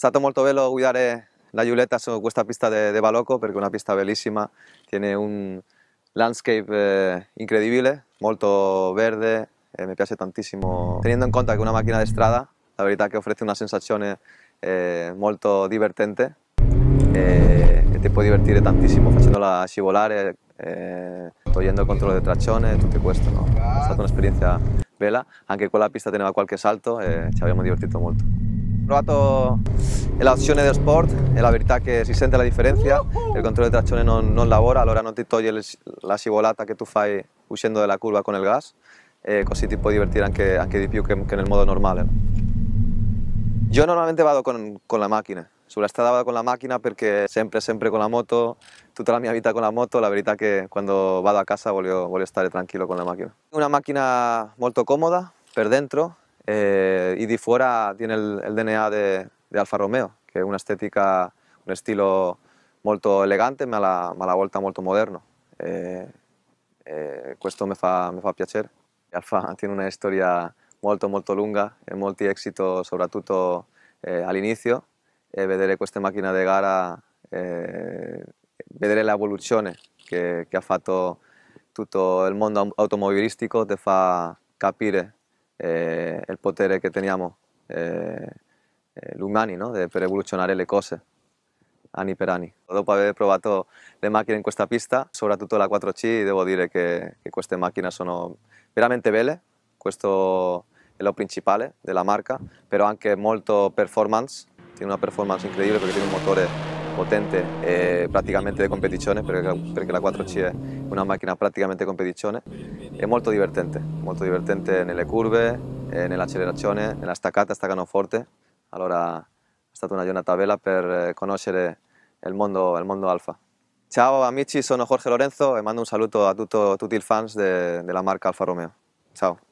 stato molto bello guidare la Giulietta su esta pista de, baloco Balocco perché una pista bellísima, tiene un landscape eh, increíble, muy molto verde, eh, me mi piace tantissimo. teniendo en que que una máquina de estrada, la verdad que que ofrece una sensación muy eh, molto divertente que e, ti puoi divertire tantissimo facendola scivolare, togliendo il controllo di trazione tutto questo. No? È stata un'esperienza bella, pista teneva cualquier salto nos ci abbiamo divertito las opción de sport la la verdad que si siente la diferencia, el control de tracción no labora labora ahora no te te toye la tú que tú fai de la curva con el gas así te tipo divertir que de que di più que modo normal. ¿eh? Yo normalmente vado con, con la sobre sobre estrada vado con la máquina porque siempre siempre con la moto, toda la vida con la moto, la verdad que cuando vado a casa voy a estar tranquilo con la máquina Una máquina muy cómoda por dentro, Eh, y de fuera tiene el, el DNA de, de, Alfa Romeo, que es una estética, un estilo molto elegante, ma alla, ma alla volta molto moderno. Eh, eh, questo mi fa, mi fa piacere. Alfa tiene una storia molto molto lunga e molti esito soprattutto eh, all'inizio e vedere queste macchine di gara, eh, vedere l'evoluzione che, che ha fatto tutto il mondo automobilistico ti fa capire eh, il potere che teniamo, eh, gli umani, no? per evoluzionare le cose anni per anni. Dopo aver provato le macchine in questa pista, soprattutto la 4C, devo dire che, che queste macchine sono veramente belle, questo è lo principale della marca, però anche molto performance, tiene una performance incredibile perché tiene un motore potente e praticamente di competizione, perché, perché la 4C è una macchina praticamente di competizione. Es muy divertente, molto divertente en curve, en nella staccata, staccano forte. Allora è stata una giornata bella per eh, conoscere il mondo, el mundo alfa. Ciao amici, Soy Jorge Lorenzo y e mando un saludo a todos tutti fans de, la marca Alfa Romeo. Ciao.